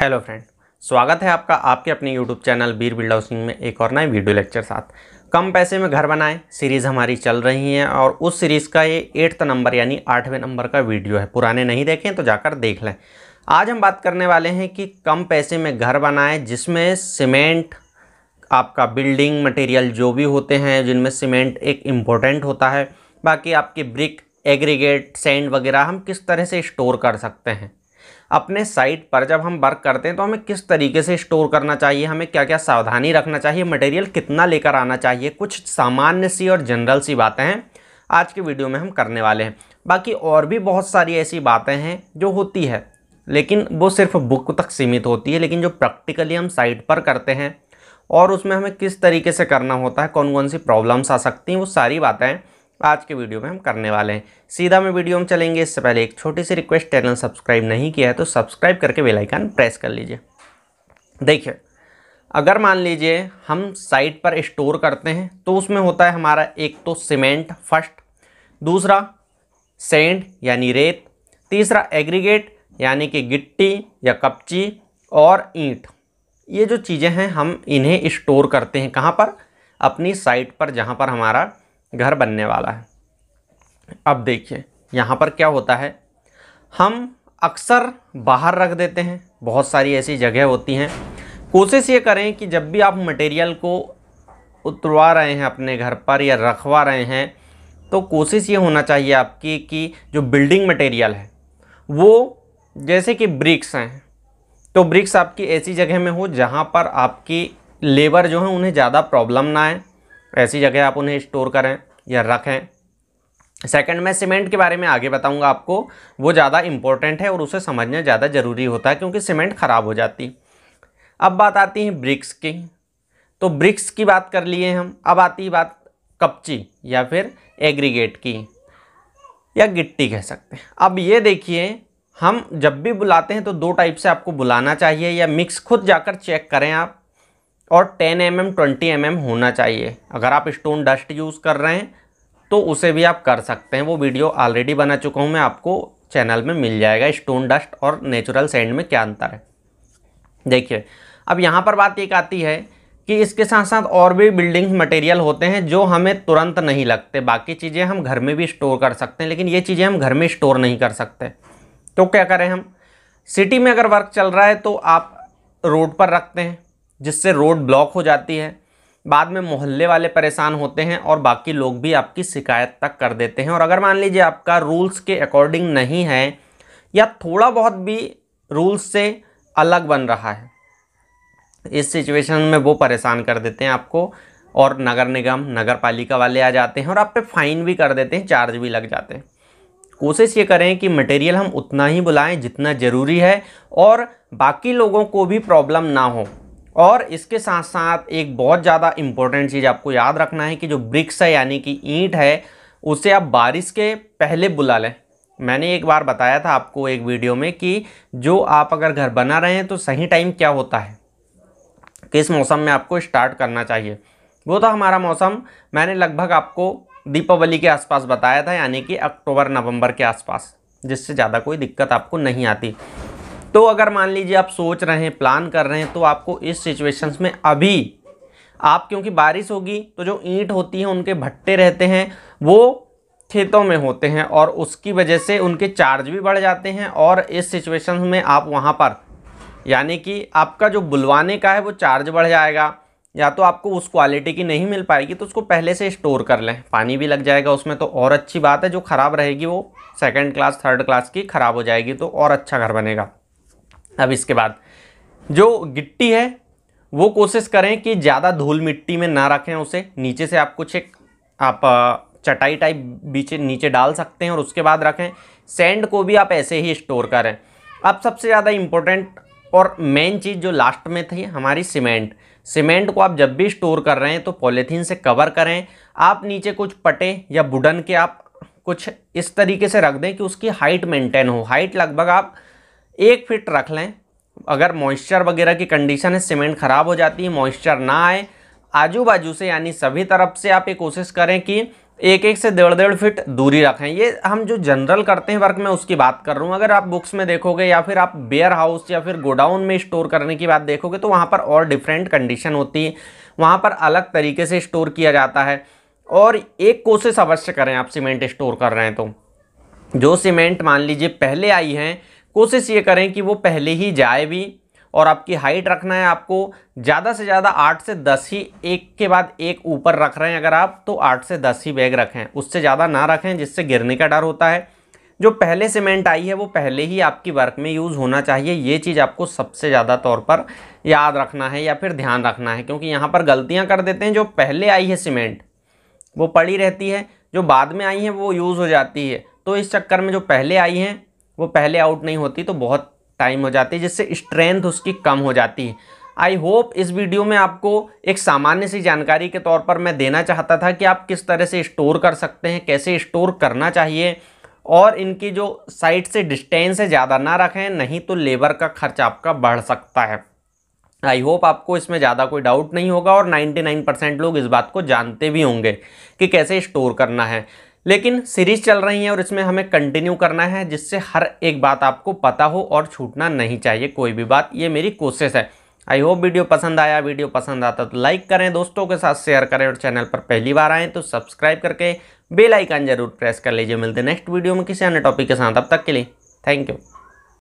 hello friend स्वागत है आपका आपके अपने यूट्यूब चैनल बीर बिल्डा हाउसिंग में एक और नए वीडियो लेक्चर साथ कम पैसे में घर बनाएं सीरीज़ हमारी चल रही है और उस सीरीज़ का ये एट्थ नंबर यानी आठवें नंबर का वीडियो है पुराने नहीं देखें तो जाकर देख लें आज हम बात करने वाले हैं कि कम पैसे में घर बनाएं जिसमें सीमेंट आपका बिल्डिंग मटेरियल जो भी होते हैं जिनमें सीमेंट एक इम्पोर्टेंट होता है बाकी आपके ब्रिक एग्रीगेट सेंड वगैरह हम किस तरह से स्टोर कर सकते हैं अपने साइट पर जब हम वर्क करते हैं तो हमें किस तरीके से स्टोर करना चाहिए हमें क्या क्या सावधानी रखना चाहिए मटेरियल कितना लेकर आना चाहिए कुछ सामान्य सी और जनरल सी बातें हैं आज के वीडियो में हम करने वाले हैं बाकी और भी बहुत सारी ऐसी बातें हैं जो होती है लेकिन वो सिर्फ बुक तक सीमित होती है लेकिन जो प्रैक्टिकली हम साइट पर करते हैं और उसमें हमें किस तरीके से करना होता है कौन कौन सी प्रॉब्लम्स आ सकती हैं वो सारी बातें आज के वीडियो में हम करने वाले हैं सीधा में वीडियो हम चलेंगे इससे पहले एक छोटी सी रिक्वेस्ट चैनल सब्सक्राइब नहीं किया है तो सब्सक्राइब करके बेल आइकन प्रेस कर लीजिए देखिए अगर मान लीजिए हम साइट पर स्टोर करते हैं तो उसमें होता है हमारा एक तो सीमेंट फर्स्ट दूसरा सेंड यानी रेत तीसरा एग्रीगेट यानी कि गिट्टी या कपची और ईंट ये जो चीज़ें हैं हम इन्हें स्टोर करते हैं कहाँ पर अपनी साइट पर जहाँ पर हमारा घर बनने वाला है अब देखिए यहाँ पर क्या होता है हम अक्सर बाहर रख देते हैं बहुत सारी ऐसी जगह होती हैं कोशिश ये करें कि जब भी आप मटेरियल को उतरवा रहे हैं अपने घर पर या रखवा रहे हैं तो कोशिश ये होना चाहिए आपकी कि जो बिल्डिंग मटेरियल है वो जैसे कि ब्रिक्स हैं तो ब्रिक्स आपकी ऐसी जगह में हो जहाँ पर आपकी लेबर जो है उन्हें ज़्यादा प्रॉब्लम ना आए ऐसी जगह आप उन्हें स्टोर करें या रखें सेकंड मैं सीमेंट के बारे में आगे बताऊंगा आपको वो ज़्यादा इम्पोर्टेंट है और उसे समझना ज़्यादा ज़रूरी होता है क्योंकि सीमेंट ख़राब हो जाती अब बात आती है ब्रिक्स की तो ब्रिक्स की बात कर लिए हम अब आती है बात कपची या फिर एग्रीगेट की या गिट्टी कह सकते हैं अब ये देखिए हम जब भी बुलाते हैं तो दो टाइप से आपको बुलाना चाहिए या मिक्स खुद जाकर चेक करें आप और 10 M M twenty M M होना चाहिए अगर आप स्टोन डस्ट यूज़ कर रहे हैं तो उसे भी आप कर सकते हैं वो वीडियो ऑलरेडी बना चुका हूँ मैं आपको चैनल में मिल जाएगा स्टोन डस्ट और नेचुरल सैंड में क्या अंतर है देखिए अब यहाँ पर बात एक आती है कि इसके साथ साथ और भी बिल्डिंग मटेरियल होते हैं जो हमें तुरंत नहीं लगते बाकी चीज़ें हम घर में भी स्टोर कर सकते हैं लेकिन ये चीज़ें हम घर में स्टोर नहीं कर सकते तो क्या करें हम सिटी में अगर वर्क चल रहा है तो आप रोड पर रखते हैं जिससे रोड ब्लॉक हो जाती है बाद में मोहल्ले वाले परेशान होते हैं और बाकी लोग भी आपकी शिकायत तक कर देते हैं और अगर मान लीजिए आपका रूल्स के अकॉर्डिंग नहीं है या थोड़ा बहुत भी रूल्स से अलग बन रहा है इस सिचुएशन में वो परेशान कर देते हैं आपको और नगर निगम नगर पालिका वाले आ जाते हैं और आप पे फाइन भी कर देते हैं चार्ज भी लग जाते हैं कोशिश ये करें कि मटेरियल हम उतना ही बुलाएं जितना ज़रूरी है और बाकी लोगों को भी प्रॉब्लम ना हो और इसके साथ साथ एक बहुत ज़्यादा इम्पोर्टेंट चीज़ आपको याद रखना है कि जो ब्रिक्स है यानी कि ईंट है उसे आप बारिश के पहले बुला लें मैंने एक बार बताया था आपको एक वीडियो में कि जो आप अगर घर बना रहे हैं तो सही टाइम क्या होता है किस मौसम में आपको स्टार्ट करना चाहिए वो था हमारा मौसम मैंने लगभग आपको दीपावली के आसपास बताया था यानी कि अक्टूबर नवंबर के आसपास जिससे ज़्यादा कोई दिक्कत आपको नहीं आती तो अगर मान लीजिए आप सोच रहे हैं प्लान कर रहे हैं तो आपको इस सिचुएशंस में अभी आप क्योंकि बारिश होगी तो जो ईंट होती है उनके भट्टे रहते हैं वो खेतों में होते हैं और उसकी वजह से उनके चार्ज भी बढ़ जाते हैं और इस सिचुएशन में आप वहाँ पर यानी कि आपका जो बुलवाने का है वो चार्ज बढ़ जाएगा या तो आपको उस क्वालिटी की नहीं मिल पाएगी तो उसको पहले से स्टोर कर लें पानी भी लग जाएगा उसमें तो और अच्छी बात है जो ख़राब रहेगी वो सेकेंड क्लास थर्ड क्लास की ख़राब हो जाएगी तो और अच्छा घर बनेगा अब इसके बाद जो गिट्टी है वो कोशिश करें कि ज़्यादा धूल मिट्टी में ना रखें उसे नीचे से आप कुछ एक आप चटाई टाइप बीचे नीचे डाल सकते हैं और उसके बाद रखें सैंड को भी आप ऐसे ही स्टोर करें अब सबसे ज़्यादा इम्पोर्टेंट और मेन चीज़ जो लास्ट में थी हमारी सीमेंट सीमेंट को आप जब भी स्टोर कर रहे हैं तो पॉलीथीन से कवर करें आप नीचे कुछ पटे या बुडन के आप कुछ इस तरीके से रख दें कि उसकी हाइट मेंटेन हो हाइट लगभग आप एक फिट रख लें अगर मॉइस्चर वगैरह की कंडीशन है सीमेंट ख़राब हो जाती है मॉइस्चर ना आए आजू बाजू से यानी सभी तरफ से आप ये कोशिश करें कि एक एक से डेढ़ डेढ़ फिट दूरी रखें ये हम जो जनरल करते हैं वर्क में उसकी बात कर रहा हूँ अगर आप बुक्स में देखोगे या फिर आप बेयर हाउस या फिर गोडाउन में स्टोर करने की बात देखोगे तो वहाँ पर और डिफरेंट कंडीशन होती है वहाँ पर अलग तरीके से स्टोर किया जाता है और एक कोशिश अवश्य करें आप सीमेंट स्टोर कर रहे हैं तो जो सीमेंट मान लीजिए पहले आई हैं कोशिश ये करें कि वो पहले ही जाए भी और आपकी हाइट रखना है आपको ज़्यादा से ज़्यादा आठ से दस ही एक के बाद एक ऊपर रख रहे हैं अगर आप तो आठ से दस ही बैग रखें उससे ज़्यादा ना रखें जिससे गिरने का डर होता है जो पहले सीमेंट आई है वो पहले ही आपकी वर्क में यूज़ होना चाहिए ये चीज़ आपको सबसे ज़्यादा तौर पर याद रखना है या फिर ध्यान रखना है क्योंकि यहाँ पर गलतियाँ कर देते हैं जो पहले आई है सीमेंट वो पड़ी रहती है जो बाद में आई हैं वो यूज़ हो जाती है तो इस चक्कर में जो पहले आई हैं वो पहले आउट नहीं होती तो बहुत टाइम हो जाती है जिससे स्ट्रेंथ उसकी कम हो जाती है आई होप इस वीडियो में आपको एक सामान्य सी जानकारी के तौर पर मैं देना चाहता था कि आप किस तरह से स्टोर कर सकते हैं कैसे स्टोर करना चाहिए और इनकी जो साइड से डिस्टेंस है ज़्यादा ना रखें नहीं तो लेबर का खर्च आपका बढ़ सकता है आई होप आपको इसमें ज़्यादा कोई डाउट नहीं होगा और 99 परसेंट लोग इस बात को जानते भी होंगे कि कैसे स्टोर करना है लेकिन सीरीज चल रही है और इसमें हमें कंटिन्यू करना है जिससे हर एक बात आपको पता हो और छूटना नहीं चाहिए कोई भी बात ये मेरी कोशिश है आई होप वीडियो पसंद आया वीडियो पसंद आता तो लाइक करें दोस्तों के साथ शेयर करें और चैनल पर पहली बार आएँ तो सब्सक्राइब करके बेलाइकन जरूर प्रेस कर लीजिए मिलते नेक्स्ट वीडियो में किसी अन्य टॉपिक के साथ अब तक के लिए थैंक यू